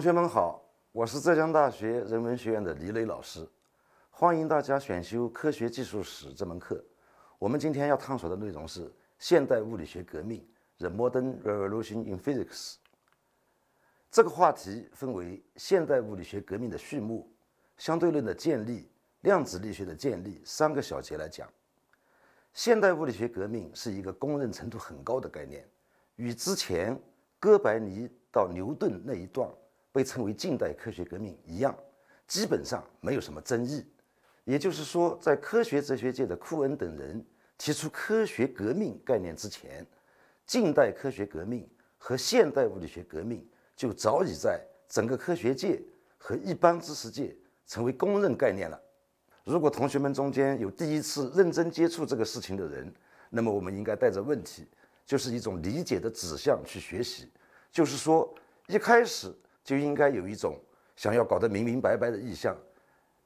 同学们好，我是浙江大学人文学院的李磊老师，欢迎大家选修《科学技术史》这门课。我们今天要探索的内容是现代物理学革命 （The Modern Revolution in Physics）。这个话题分为现代物理学革命的序幕、相对论的建立、量子力学的建立三个小节来讲。现代物理学革命是一个公认程度很高的概念，与之前哥白尼到牛顿那一段。被称为近代科学革命一样，基本上没有什么争议。也就是说，在科学哲学界的库恩等人提出科学革命概念之前，近代科学革命和现代物理学革命就早已在整个科学界和一般知识界成为公认概念了。如果同学们中间有第一次认真接触这个事情的人，那么我们应该带着问题，就是一种理解的指向去学习。就是说，一开始。就应该有一种想要搞得明明白白的意向。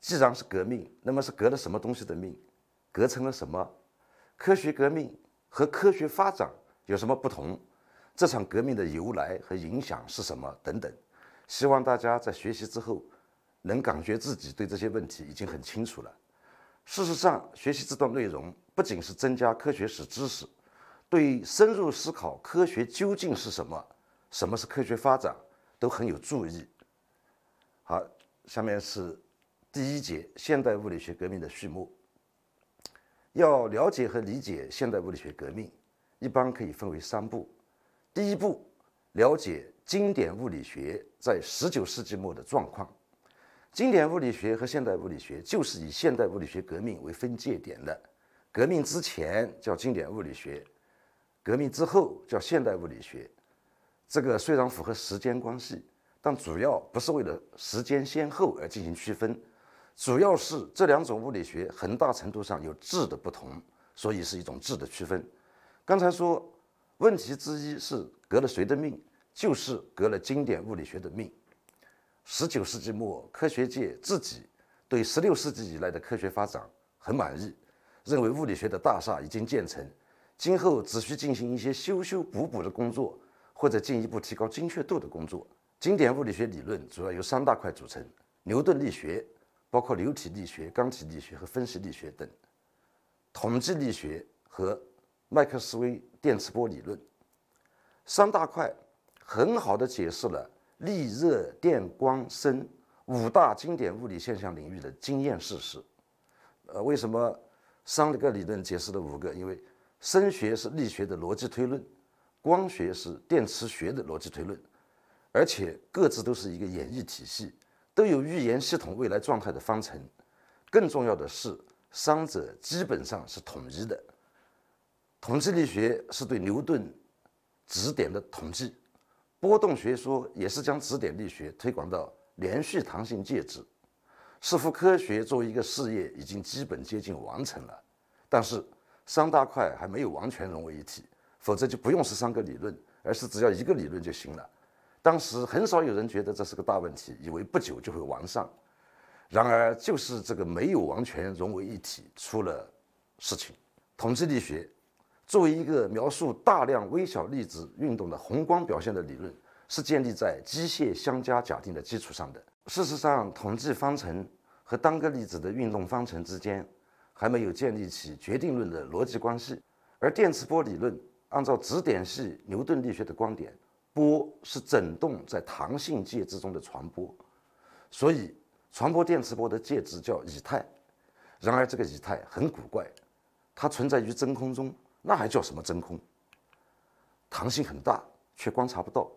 既然是革命，那么是革了什么东西的命？革成了什么？科学革命和科学发展有什么不同？这场革命的由来和影响是什么？等等。希望大家在学习之后，能感觉自己对这些问题已经很清楚了。事实上，学习这段内容不仅是增加科学史知识，对深入思考科学究竟是什么，什么是科学发展。都很有注意。好，下面是第一节现代物理学革命的序幕。要了解和理解现代物理学革命，一般可以分为三步。第一步，了解经典物理学在十九世纪末的状况。经典物理学和现代物理学就是以现代物理学革命为分界点的。革命之前叫经典物理学，革命之后叫现代物理学。这个虽然符合时间关系，但主要不是为了时间先后而进行区分，主要是这两种物理学很大程度上有质的不同，所以是一种质的区分。刚才说问题之一是隔了谁的命，就是隔了经典物理学的命。十九世纪末，科学界自己对十六世纪以来的科学发展很满意，认为物理学的大厦已经建成，今后只需进行一些修修补补的工作。或者进一步提高精确度的工作。经典物理学理论主要由三大块组成：牛顿力学，包括流体力学、刚体力学和分析力学等；统计力学和麦克斯韦电磁波理论。三大块很好的解释了力、热、电、光、声五大经典物理现象领域的经验事实。呃，为什么三个理论解释了五个？因为声学是力学的逻辑推论。光学是电磁学的逻辑推论，而且各自都是一个演绎体系，都有预言系统未来状态的方程。更重要的是，三者基本上是统一的。统计力学是对牛顿指点的统计，波动学说也是将指点力学推广到连续弹性介质。似乎科学作为一个事业已经基本接近完成了，但是三大块还没有完全融为一体。否则就不用十三个理论，而是只要一个理论就行了。当时很少有人觉得这是个大问题，以为不久就会完善。然而就是这个没有完全融为一体，出了事情。统计力学作为一个描述大量微小粒子运动的宏观表现的理论，是建立在机械相加假定的基础上的。事实上，统计方程和单个粒子的运动方程之间还没有建立起决定论的逻辑关系，而电磁波理论。按照指点系牛顿力学的观点，波是振动在弹性介质中的传播，所以传播电磁波的介质叫以太。然而这个以太很古怪，它存在于真空中，那还叫什么真空？弹性很大，却观察不到，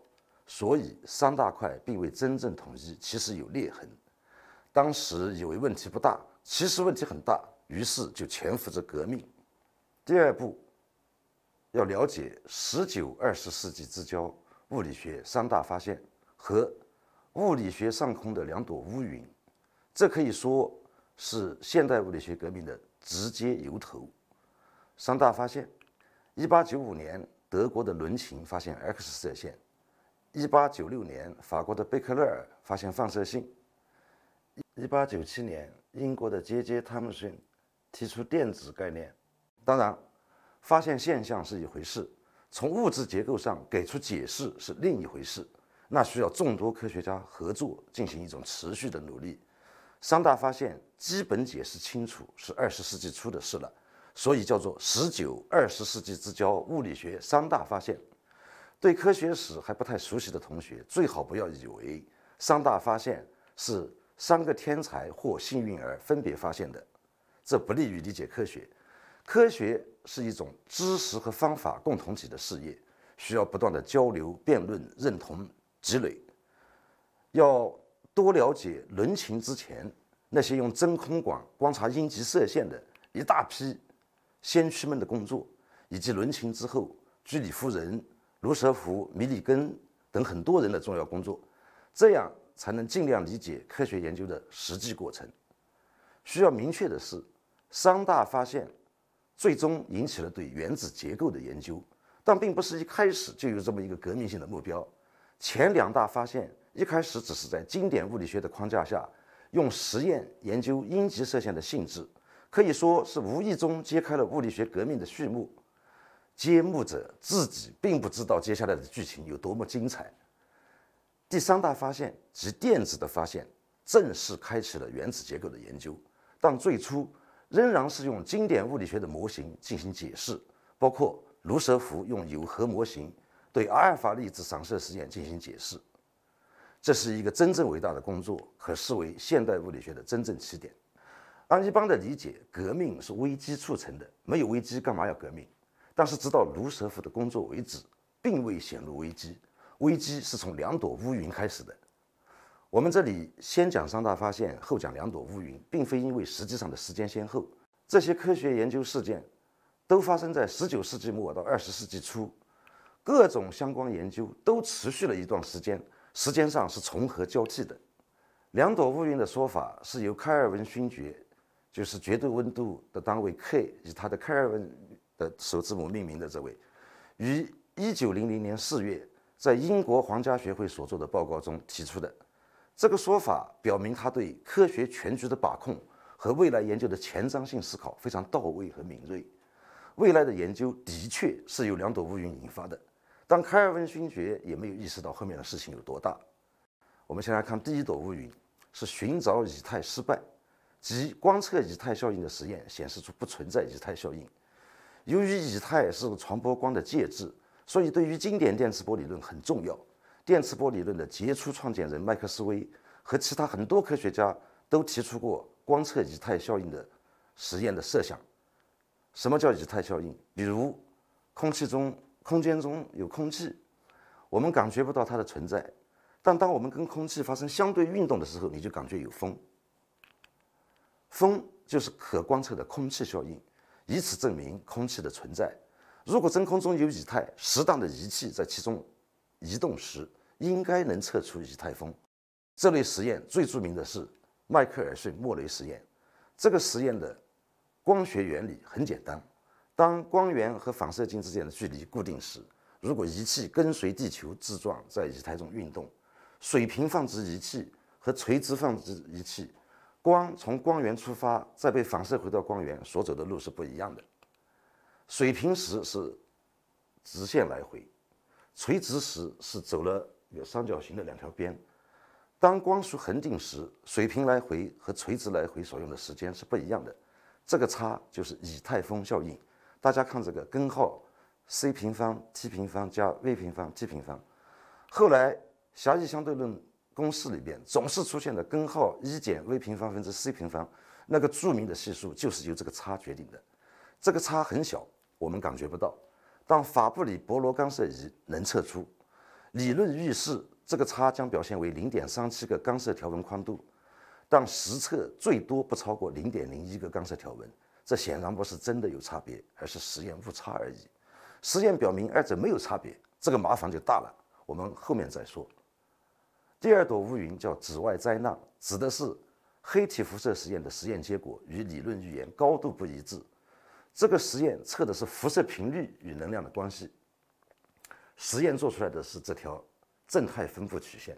所以三大块并未真正统一，其实有裂痕。当时以为问题不大，其实问题很大，于是就潜伏着革命。第二步。要了解十九二十世纪之交物理学三大发现和物理学上空的两朵乌云，这可以说是现代物理学革命的直接由头。三大发现：一八九五年德国的伦琴发现 X 射线，一八九六年法国的贝克勒尔发现放射性，一八九七年英国的杰杰汤姆逊提出电子概念。当然。发现现象是一回事，从物质结构上给出解释是另一回事。那需要众多科学家合作进行一种持续的努力。三大发现基本解释清楚是二十世纪初的事了，所以叫做十九二十世纪之交物理学三大发现。对科学史还不太熟悉的同学，最好不要以为三大发现是三个天才或幸运儿分别发现的，这不利于理解科学。科学。是一种知识和方法共同体的事业，需要不断的交流、辩论、认同、积累，要多了解伦琴之前那些用真空管观察阴极射线的一大批先驱们的工作，以及伦琴之后居里夫人、卢瑟福、米里根等很多人的重要工作，这样才能尽量理解科学研究的实际过程。需要明确的是，三大发现。最终引起了对原子结构的研究，但并不是一开始就有这么一个革命性的目标。前两大发现一开始只是在经典物理学的框架下，用实验研究阴极射线的性质，可以说是无意中揭开了物理学革命的序幕。揭幕者自己并不知道接下来的剧情有多么精彩。第三大发现及电子的发现，正式开启了原子结构的研究，但最初。仍然是用经典物理学的模型进行解释，包括卢瑟福用有核模型对阿尔法粒子散射实验进行解释。这是一个真正伟大的工作，可视为现代物理学的真正起点。按一般的理解，革命是危机促成的，没有危机干嘛要革命？但是直到卢瑟福的工作为止，并未显露危机。危机是从两朵乌云开始的。我们这里先讲三大发现，后讲两朵乌云，并非因为实际上的时间先后。这些科学研究事件都发生在19世纪末到20世纪初，各种相关研究都持续了一段时间，时间上是重合交替的。两朵乌云的说法是由开尔文勋爵，就是绝对温度的单位 K 以他的开尔文的首字母命名的这位，于1900年4月在英国皇家学会所做的报告中提出的。这个说法表明他对科学全局的把控和未来研究的前瞻性思考非常到位和敏锐。未来的研究的确是由两朵乌云引发的，但开尔文勋爵也没有意识到后面的事情有多大。我们先来看第一朵乌云，是寻找以太失败，即观测以太效应的实验显示出不存在以太效应。由于以太是传播光的介质，所以对于经典电磁波理论很重要。电磁波理论的杰出创建人麦克斯韦和其他很多科学家都提出过观测以太效应的实验的设想。什么叫以太效应？比如，空气中、空间中有空气，我们感觉不到它的存在，但当我们跟空气发生相对运动的时候，你就感觉有风。风就是可观测的空气效应，以此证明空气的存在。如果真空中有以太，适当的仪器在其中移动时，应该能测出以太风。这类实验最著名的是迈克尔逊莫雷实验。这个实验的光学原理很简单：当光源和反射镜之间的距离固定时，如果仪器跟随地球自转在以太中运动，水平放置仪器和垂直放置仪器，光从光源出发再被反射回到光源所走的路是不一样的。水平时是直线来回，垂直时是走了。有三角形的两条边，当光速恒定时，水平来回和垂直来回所用的时间是不一样的。这个差就是以太风效应。大家看这个根号 c 平方 t 平方加 v 平方 t 平方，后来狭义相对论公式里边总是出现的根号一减 v 平方分之 c 平方，那个著名的系数就是由这个差决定的。这个差很小，我们感觉不到，但法布里伯罗干涉仪能测出。理论预示这个差将表现为零点三七个干涉条纹宽度，但实测最多不超过零点零一个干涉条纹，这显然不是真的有差别，而是实验误差而已。实验表明二者没有差别，这个麻烦就大了，我们后面再说。第二朵乌云叫紫外灾难，指的是黑体辐射实验的实验结果与理论预言高度不一致。这个实验测的是辐射频率与能量的关系。实验做出来的是这条正态分布曲线。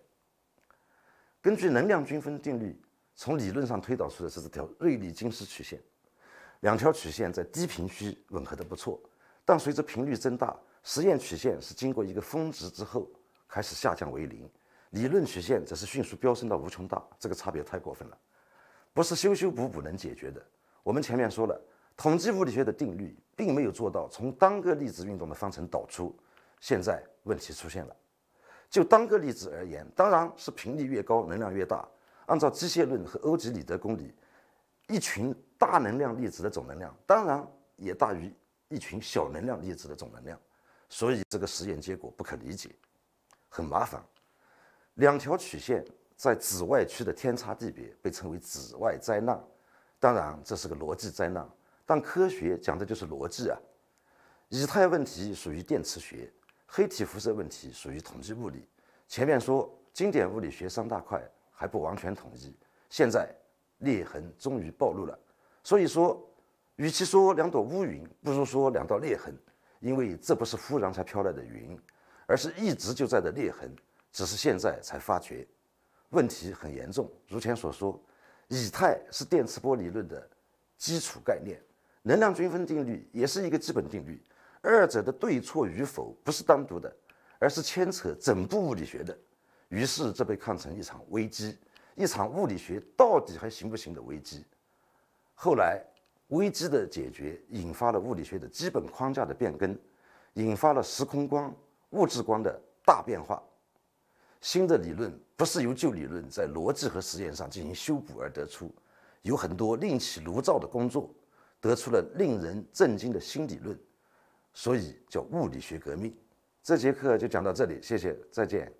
根据能量均分定律，从理论上推导出的是这条瑞利金斯曲线。两条曲线在低频区吻合的不错，但随着频率增大，实验曲线是经过一个峰值之后开始下降为零，理论曲线则是迅速飙升到无穷大。这个差别太过分了，不是修修补补能解决的。我们前面说了，统计物理学的定律并没有做到从单个粒子运动的方程导出。现在问题出现了，就单个粒子而言，当然是频率越高，能量越大。按照机械论和欧几里得公理，一群大能量粒子的总能量，当然也大于一群小能量粒子的总能量。所以这个实验结果不可理解，很麻烦。两条曲线在紫外区的天差地别，被称为紫外灾难。当然这是个逻辑灾难，但科学讲的就是逻辑啊。以太问题属于电磁学。黑体辐射问题属于统计物理。前面说经典物理学三大块还不完全统一，现在裂痕终于暴露了。所以说，与其说两朵乌云，不如说两道裂痕，因为这不是忽然才飘来的云，而是一直就在的裂痕，只是现在才发觉。问题很严重。如前所说，以太是电磁波理论的基础概念，能量均分定律也是一个基本定律。二者的对错与否不是单独的，而是牵扯整部物理学的。于是这被看成一场危机，一场物理学到底还行不行的危机。后来，危机的解决引发了物理学的基本框架的变更，引发了时空观、物质观的大变化。新的理论不是由旧理论在逻辑和实验上进行修补而得出，有很多另起炉灶的工作，得出了令人震惊的新理论。所以叫物理学革命。这节课就讲到这里，谢谢，再见。